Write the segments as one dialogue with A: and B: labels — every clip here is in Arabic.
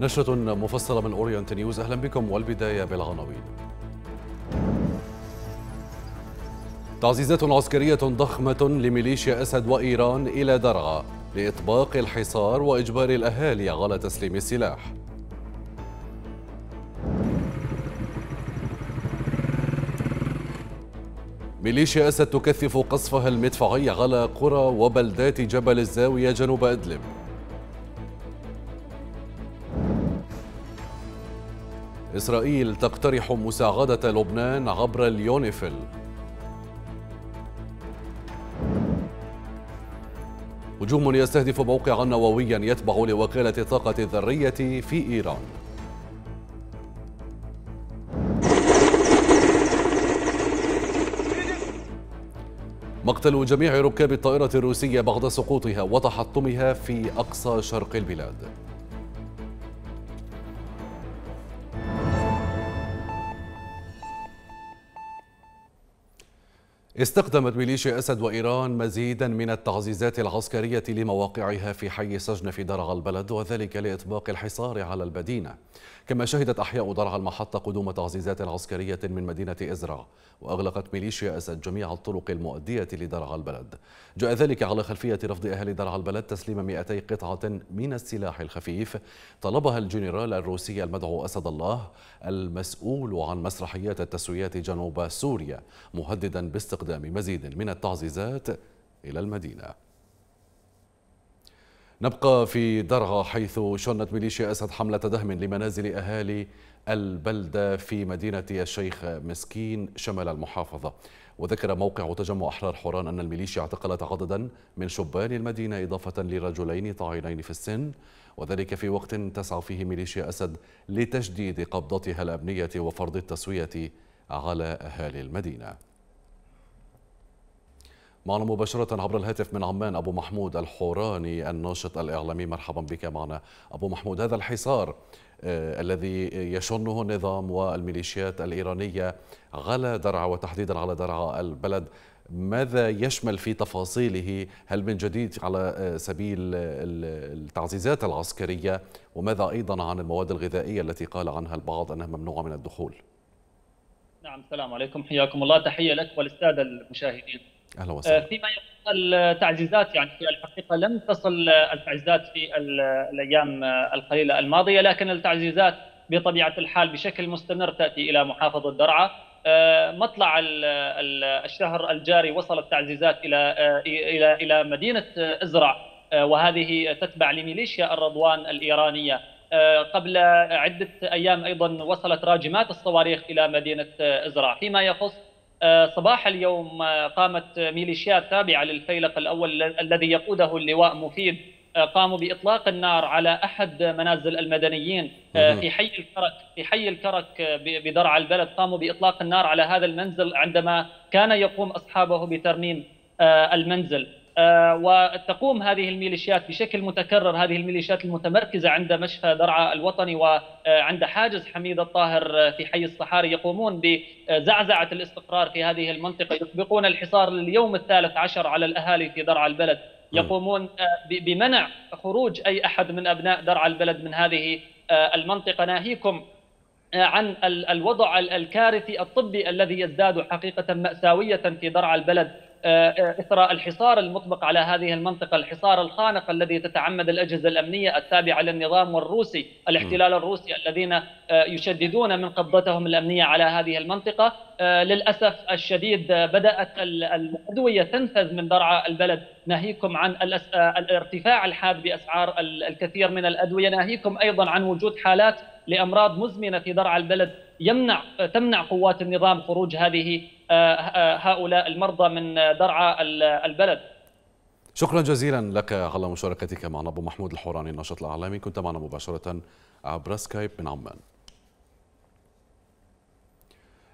A: نشرة مفصلة من أورينت نيوز أهلا بكم والبداية بالعناوين تعزيزات عسكرية ضخمة لميليشيا أسد وإيران إلى درعا لإطباق الحصار وإجبار الأهالي على تسليم السلاح ميليشيا أسد تكثف قصفها المدفعي على قرى وبلدات جبل الزاوية جنوب إدلب إسرائيل تقترح مساعدة لبنان عبر اليونيفيل هجوم يستهدف موقعا نوويا يتبع لوكالة الطاقة الذرية في إيران مقتل جميع ركاب الطائرة الروسية بعد سقوطها وتحطمها في أقصى شرق البلاد استخدمت ميليشيا أسد وإيران مزيدا من التعزيزات العسكرية لمواقعها في حي سجن في درعا البلد وذلك لإطباق الحصار على المدينة كما شهدت أحياء درعا المحطة قدوم تعزيزات عسكرية من مدينة إزرع وأغلقت ميليشيا أسد جميع الطرق المؤدية لدرعا البلد جاء ذلك على خلفية رفض أهالي درعا البلد تسليم 200 قطعة من السلاح الخفيف طلبها الجنرال الروسي المدعو أسد الله المسؤول عن مسرحيات التسويات جنوب سوريا مهددا باستخدام إقدام مزيد من التعزيزات إلى المدينة نبقى في درعا حيث شنت ميليشيا أسد حملة دهم لمنازل أهالي البلدة في مدينة الشيخ مسكين شمال المحافظة وذكر موقع تجمع أحرار حوران أن الميليشيا اعتقلت عددا من شبان المدينة إضافة لرجلين طاعنين في السن وذلك في وقت تسعى فيه ميليشيا أسد لتجديد قبضتها الأمنية وفرض التسوية على أهالي المدينة معنا مباشرة عبر الهاتف من عمان أبو محمود الحوراني الناشط الإعلامي مرحبا بك معنا أبو محمود هذا الحصار آه، الذي يشنه النظام والميليشيات الإيرانية على درعا وتحديدا على درعا البلد ماذا يشمل في تفاصيله هل من جديد على آه، سبيل التعزيزات العسكرية وماذا أيضا عن المواد الغذائية التي قال عنها البعض أنها ممنوعة من الدخول
B: نعم السلام عليكم حياكم الله تحية لك والأستاذ المشاهدين اهلا آه، وسهلا فيما يخص التعزيزات يعني في الحقيقه لم تصل التعزيزات في الايام القليله الماضيه لكن التعزيزات بطبيعه الحال بشكل مستمر تاتي الى محافظه درعا آه، مطلع الشهر الجاري وصلت تعزيزات الى آه، الى الى مدينه ازرع وهذه تتبع لميليشيا الرضوان الايرانيه قبل عده ايام ايضا وصلت راجمات الصواريخ الى مدينه ازرع فيما يخص آه، صباح اليوم آه، قامت ميليشيات تابعة للفيلق الأول الذي يقوده اللواء مفيد آه، قاموا بإطلاق النار على أحد منازل المدنيين في حي الكرك في حي الكرك بدرع البلد قاموا بإطلاق النار على هذا المنزل عندما كان يقوم أصحابه بترميم المنزل آه، وتقوم هذه الميليشيات بشكل متكرر هذه الميليشيات المتمركزة عند مشفى درعا الوطني وعند آه، حاجز حميد الطاهر آه، في حي الصحاري يقومون بزعزعة الاستقرار في هذه المنطقة يطبقون الحصار لليوم الثالث عشر على الأهالي في درعا البلد يقومون بمنع خروج أي أحد من أبناء درعا البلد من هذه المنطقة ناهيكم عن الوضع الكارثي الطبي الذي يزداد حقيقة مأساوية في درعا البلد آه، آه، اثر الحصار المطبق على هذه المنطقه، الحصار الخانق الذي تتعمد الاجهزه الامنيه التابعه للنظام والروسي، الاحتلال الروسي الذين آه، يشددون من قبضتهم الامنيه على هذه المنطقه، للاسف الشديد بدات الادويه تنفذ من درعا البلد، ناهيكم عن الارتفاع الحاد باسعار الكثير من الادويه، ناهيكم ايضا عن وجود حالات لامراض مزمنه في درعا البلد يمنع تمنع قوات النظام خروج هذه آه، آه، هؤلاء المرضى من درعا البلد
A: شكرا جزيلا لك على مشاركتك معنا ابو محمود الحوراني الناشط الاعلامي كنت معنا مباشره عبر سكايب من عمان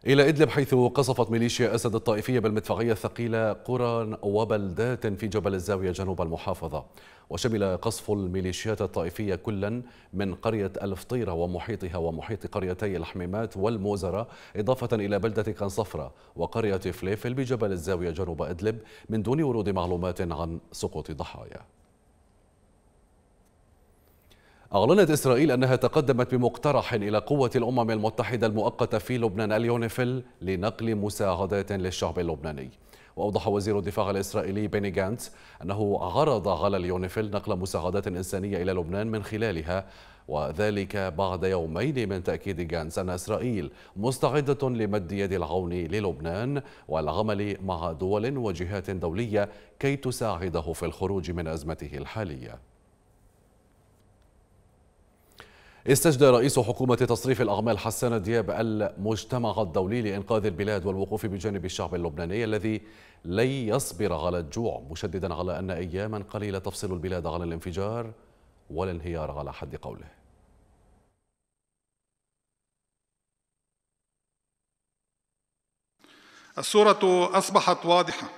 A: إلى إدلب حيث قصفت ميليشيا أسد الطائفية بالمدفعية الثقيلة قرى وبلدات في جبل الزاوية جنوب المحافظة وشمل قصف الميليشيات الطائفية كلا من قرية الفطيرة ومحيطها ومحيط قريتي الحميمات والموزرة إضافة إلى بلدة كنصفرة وقرية فليفل بجبل الزاوية جنوب إدلب من دون ورود معلومات عن سقوط ضحايا أعلنت إسرائيل أنها تقدمت بمقترح إلى قوة الأمم المتحدة المؤقتة في لبنان اليونيفيل لنقل مساعدات للشعب اللبناني وأوضح وزير الدفاع الإسرائيلي بيني جانت أنه عرض على اليونيفيل نقل مساعدات إنسانية إلى لبنان من خلالها وذلك بعد يومين من تأكيد جانس أن إسرائيل مستعدة لمد يد العون للبنان والعمل مع دول وجهات دولية كي تساعده في الخروج من أزمته الحالية استجدى رئيس حكومة تصريف الأعمال حسان دياب المجتمع الدولي لإنقاذ البلاد والوقوف بجانب الشعب اللبناني الذي لن يصبر على الجوع مشددا على أن أياما قليلة تفصل البلاد عن الانفجار والانهيار على حد قوله الصورة أصبحت
C: واضحة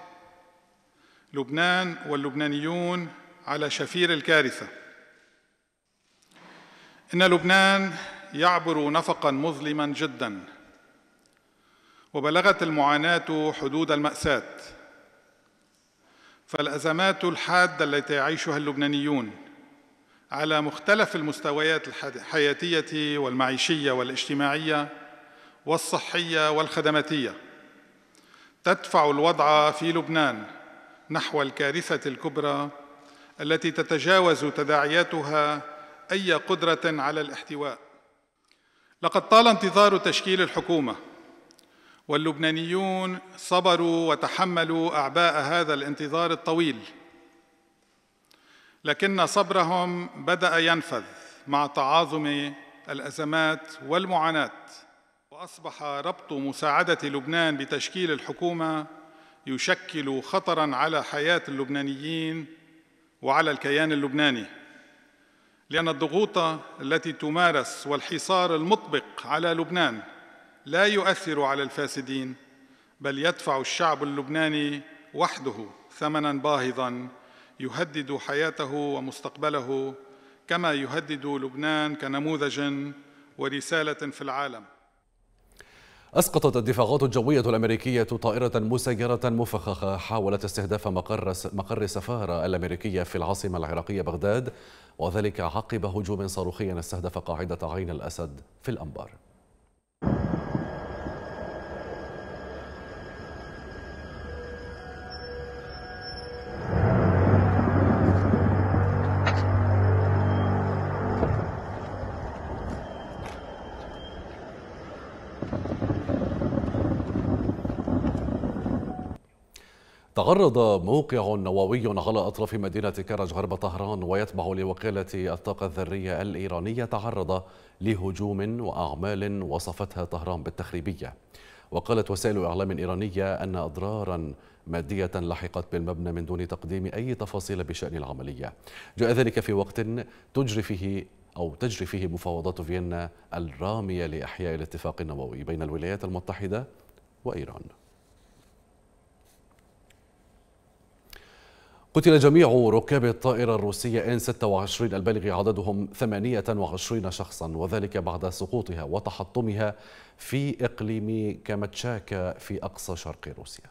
C: لبنان واللبنانيون على شفير الكارثة إن لبنان يعبر نفقا مظلما جدا وبلغت المعاناة حدود المأساة فالأزمات الحادة التي يعيشها اللبنانيون على مختلف المستويات الحياتية والمعيشية والاجتماعية والصحية والخدماتية تدفع الوضع في لبنان نحو الكارثة الكبرى التي تتجاوز تداعياتها أي قدرة على الاحتواء لقد طال انتظار تشكيل الحكومة واللبنانيون صبروا وتحملوا أعباء هذا الانتظار الطويل لكن صبرهم بدأ ينفذ مع تعاظم الأزمات والمعاناة وأصبح ربط مساعدة لبنان بتشكيل الحكومة يشكل خطراً على حياة اللبنانيين وعلى الكيان اللبناني لأن الضغوط التي تمارس والحصار المطبق على لبنان لا يؤثر على الفاسدين بل يدفع الشعب اللبناني وحده ثمنا باهظا يهدد حياته ومستقبله كما يهدد لبنان كنموذج ورسالة في العالم
A: أسقطت الدفاعات الجوية الأمريكية طائرة مسيرة مفخخة حاولت استهداف مقر مقر السفارة الأمريكية في العاصمة العراقية بغداد وذلك عقب هجوم صاروخي استهدف قاعدة عين الأسد في الأنبار تعرض موقع نووي على أطراف مدينة كرج غرب طهران ويتبع لوكالة الطاقة الذرية الإيرانية تعرض لهجوم وأعمال وصفتها طهران بالتخريبية وقالت وسائل إعلام إيرانية أن أضرارا مادية لحقت بالمبنى من دون تقديم أي تفاصيل بشأن العملية جاء ذلك في وقت تجري فيه أو تجري فيه مفاوضات فيينا الرامية لإحياء الاتفاق النووي بين الولايات المتحدة وإيران قتل جميع ركاب الطائرة إن N-26 البالغ عددهم 28 شخصا وذلك بعد سقوطها وتحطمها في إقليم كامتشاكا في أقصى شرق روسيا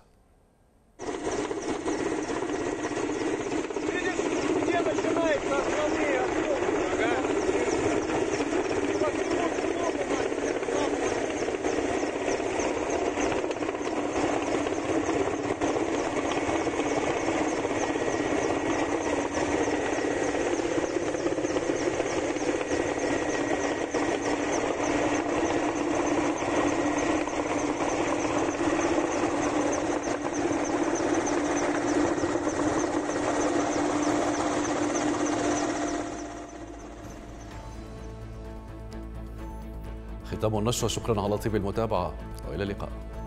A: الإعدام النشرة شكرا على طيب المتابعة وإلى اللقاء